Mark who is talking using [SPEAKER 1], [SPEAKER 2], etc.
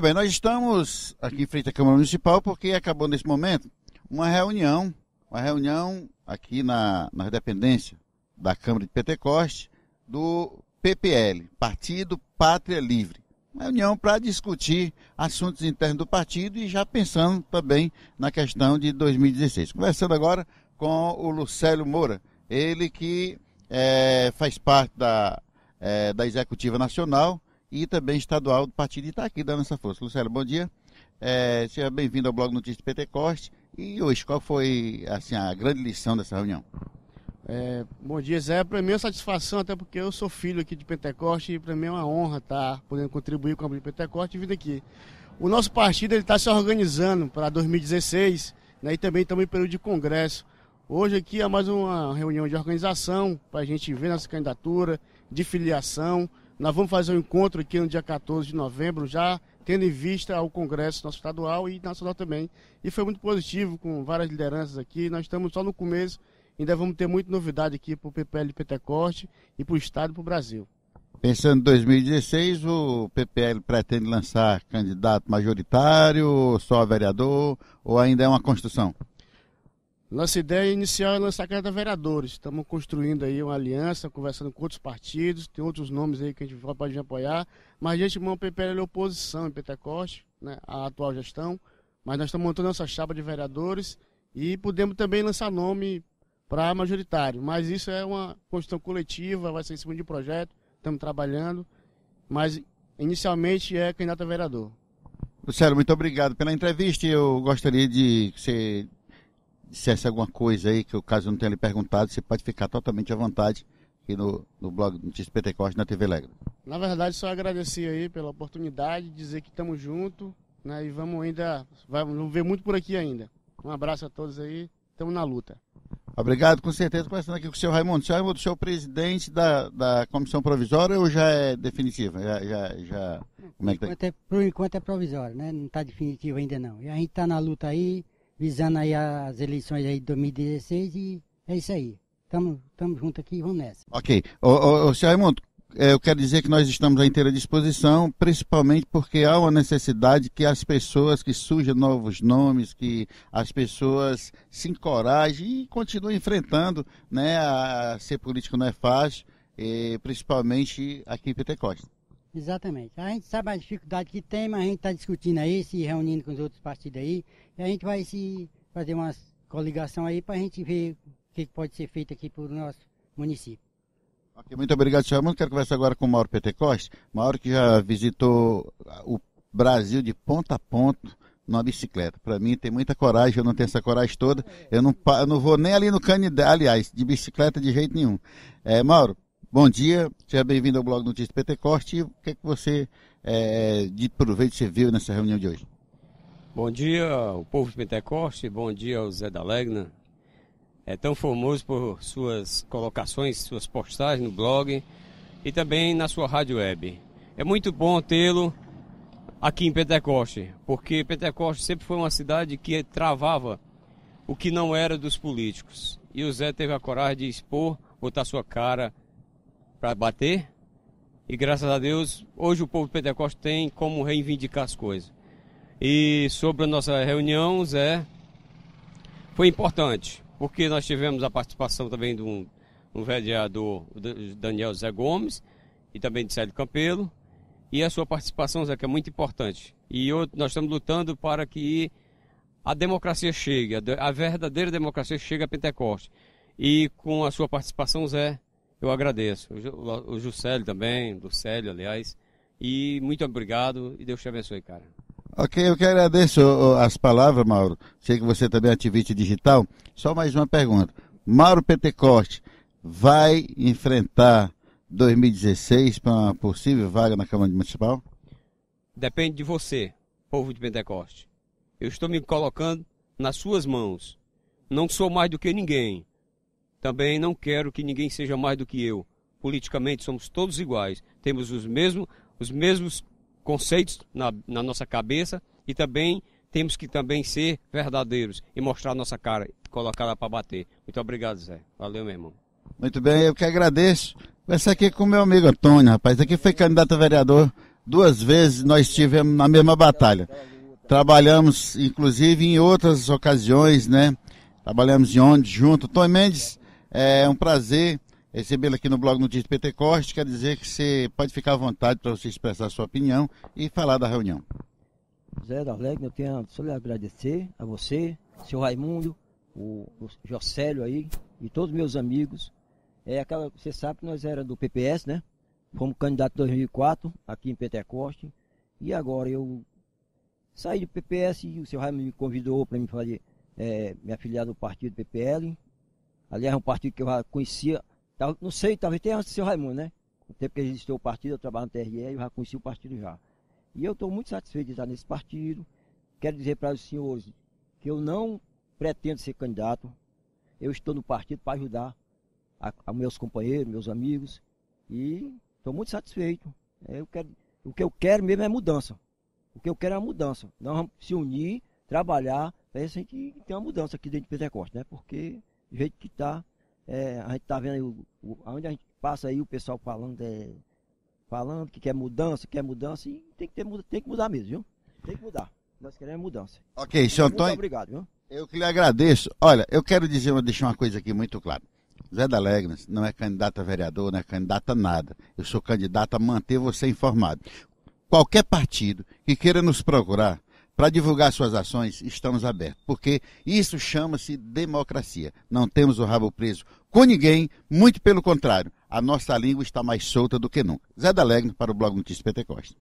[SPEAKER 1] Muito bem, nós estamos aqui em frente à Câmara Municipal porque acabou nesse momento uma reunião, uma reunião aqui na, na dependência da Câmara de Pentecoste do PPL, Partido Pátria Livre. Uma reunião para discutir assuntos internos do partido e já pensando também na questão de 2016. Conversando agora com o Lucélio Moura, ele que é, faz parte da, é, da Executiva Nacional, e também estadual do partido está aqui dando essa força. Luciano, bom dia. É, seja bem-vindo ao blog Notícias Pentecoste. E hoje, qual foi assim, a grande lição dessa reunião? É, bom dia, Zé. Para mim é uma satisfação,
[SPEAKER 2] até porque eu sou filho aqui de Pentecoste e para mim é uma honra estar tá podendo contribuir com a de Pentecoste e vir aqui. O nosso partido está se organizando para 2016 né, e também estamos em período de congresso. Hoje aqui é mais uma reunião de organização para a gente ver nossa candidatura, de filiação, nós vamos fazer um encontro aqui no dia 14 de novembro, já tendo em vista o Congresso nosso estadual e nacional também. E foi muito positivo, com várias lideranças aqui. Nós estamos só no começo, ainda vamos ter muita novidade aqui para o PPL Pentecoste e para o Estado e para o Brasil.
[SPEAKER 1] Pensando em 2016, o PPL pretende lançar candidato majoritário, só vereador, ou ainda é uma construção?
[SPEAKER 2] Nossa ideia inicial é lançar a Casa Vereadores. Estamos construindo aí uma aliança, conversando com outros partidos, tem outros nomes aí que a gente pode apoiar, mas a gente mão o PPL é oposição em Pentecoste, né, A atual gestão, mas nós estamos montando nossa chapa de vereadores e podemos também lançar nome para majoritário, mas isso é uma construção coletiva, vai ser em cima de um projeto, estamos trabalhando, mas inicialmente é candidato a vereador.
[SPEAKER 1] Luciano, muito obrigado pela entrevista. Eu gostaria de que você dissesse alguma coisa aí que o caso não tenha lhe perguntado, você pode ficar totalmente à vontade aqui no, no blog Notícias Pentecoste na TV Legra.
[SPEAKER 2] Na verdade, só agradecer aí pela oportunidade, dizer que estamos juntos né, e vamos ainda, vamos ver muito por aqui ainda. Um abraço a todos aí, estamos na luta.
[SPEAKER 1] Obrigado, com certeza. Começando aqui com o senhor Raimundo. Senhor Raimundo, o senhor é o presidente da, da comissão provisória ou já é definitiva? Já, já, já... Como é que tá? por,
[SPEAKER 3] enquanto é, por enquanto é provisória, né? Não está definitiva ainda não. E a gente está na luta aí, visando aí as eleições aí de 2016 e é isso aí. Estamos tamo junto aqui e vamos nessa.
[SPEAKER 1] Ok. Ô, ô, ô senhor Raimundo, é, eu quero dizer que nós estamos à inteira disposição, principalmente porque há uma necessidade que as pessoas, que surjam novos nomes, que as pessoas se encorajem e continuem enfrentando, né? A, ser político não é fácil, e, eh, principalmente aqui em Pentecoste.
[SPEAKER 3] Exatamente. A gente sabe a dificuldade que tem, mas a gente está discutindo aí, se reunindo com os outros partidos aí, e a gente vai se fazer uma coligação aí para a gente ver o que pode ser feito aqui para o nosso município.
[SPEAKER 1] muito obrigado, Chamando. Quero conversar agora com o Mauro PT Costa. Mauro que já visitou o Brasil de ponta a ponta numa bicicleta. Para mim tem muita coragem, eu não tenho essa coragem toda. Eu não, eu não vou nem ali no Canidá, aliás, de bicicleta de jeito nenhum. É, Mauro, Bom dia, seja bem-vindo ao blog Notícias Pentecoste. O que é que você é, de proveito você viu nessa reunião de hoje?
[SPEAKER 4] Bom dia ao povo de Pentecoste, bom dia ao Zé da Legna. É tão famoso por suas colocações, suas postagens no blog e também na sua rádio web. É muito bom tê-lo aqui em Pentecoste, porque Pentecoste sempre foi uma cidade que travava o que não era dos políticos. E o Zé teve a coragem de expor, botar sua cara para bater. E graças a Deus, hoje o povo de Pentecostes tem como reivindicar as coisas. E sobre a nossa reunião, Zé, foi importante, porque nós tivemos a participação também de um, um vereador, Daniel Zé Gomes, e também de Célio Campelo. E a sua participação, Zé, que é muito importante. E eu, nós estamos lutando para que a democracia chegue, a verdadeira democracia chegue a Pentecostes. E com a sua participação, Zé, eu agradeço. O Juscelio também, do Célio, aliás. E muito obrigado e Deus te abençoe, cara.
[SPEAKER 1] Ok, eu que agradeço as palavras, Mauro. Sei que você também é ativista digital. Só mais uma pergunta. Mauro Pentecoste vai enfrentar 2016 para uma possível vaga na Câmara Municipal?
[SPEAKER 4] Depende de você, povo de Pentecoste. Eu estou me colocando nas suas mãos. Não sou mais do que ninguém. Também não quero que ninguém seja mais do que eu. Politicamente somos todos iguais. Temos os, mesmo, os mesmos conceitos na, na nossa cabeça e também temos que também ser verdadeiros e mostrar nossa cara, colocar ela para bater. Muito obrigado, Zé. Valeu, meu irmão.
[SPEAKER 1] Muito bem, eu que agradeço. Conversar aqui com meu amigo Antônio, rapaz. Aqui foi candidato a vereador duas vezes, nós estivemos na mesma batalha. Trabalhamos, inclusive, em outras ocasiões, né? Trabalhamos de onde junto. Tom Mendes é um prazer recebê-lo aqui no blog Notícias Pentecoste. Quer dizer que você pode ficar à vontade para você expressar sua opinião e falar da reunião.
[SPEAKER 3] Zé Darleg, eu tenho só lhe agradecer a você, seu Raimundo, o, o Jocélio aí e todos meus amigos. É aquela, você sabe que nós era do PPS, né? Fomos candidato em 2004 aqui em Pentecoste. E agora eu saí do PPS e o seu Raimundo me convidou para me fazer é, me afiliar do partido PPL Aliás, um partido que eu conhecia, não sei, talvez tenha o seu Raimundo, né? O tempo que existiu o partido, eu trabalho no TRE, eu já conheci o partido já. E eu estou muito satisfeito de estar nesse partido. Quero dizer para os senhores que eu não pretendo ser candidato. Eu estou no partido para ajudar a, a meus companheiros, meus amigos. E estou muito satisfeito. É, eu quero, o que eu quero mesmo é mudança. O que eu quero é a mudança. Nós vamos se unir, trabalhar, para a gente ter uma mudança aqui dentro de Pentecostes, né? Porque do jeito que está. É, a gente está vendo o, o, onde a gente passa aí o pessoal falando, é, falando que quer mudança, quer mudança, e tem que, ter, tem que mudar mesmo, viu? Tem que mudar. Nós queremos mudança. Ok, senhor Antônio. Muito obrigado, viu?
[SPEAKER 1] Eu que lhe agradeço. Olha, eu quero dizer, deixar uma coisa aqui muito clara. Zé da Legnas não é candidato a vereador, não é candidato a nada. Eu sou candidato a manter você informado. Qualquer partido que queira nos procurar para divulgar suas ações, estamos abertos, porque isso chama-se democracia. Não temos o rabo preso com ninguém, muito pelo contrário, a nossa
[SPEAKER 3] língua está mais solta do que nunca. Zé da para o Blog Notícias Pentecostes.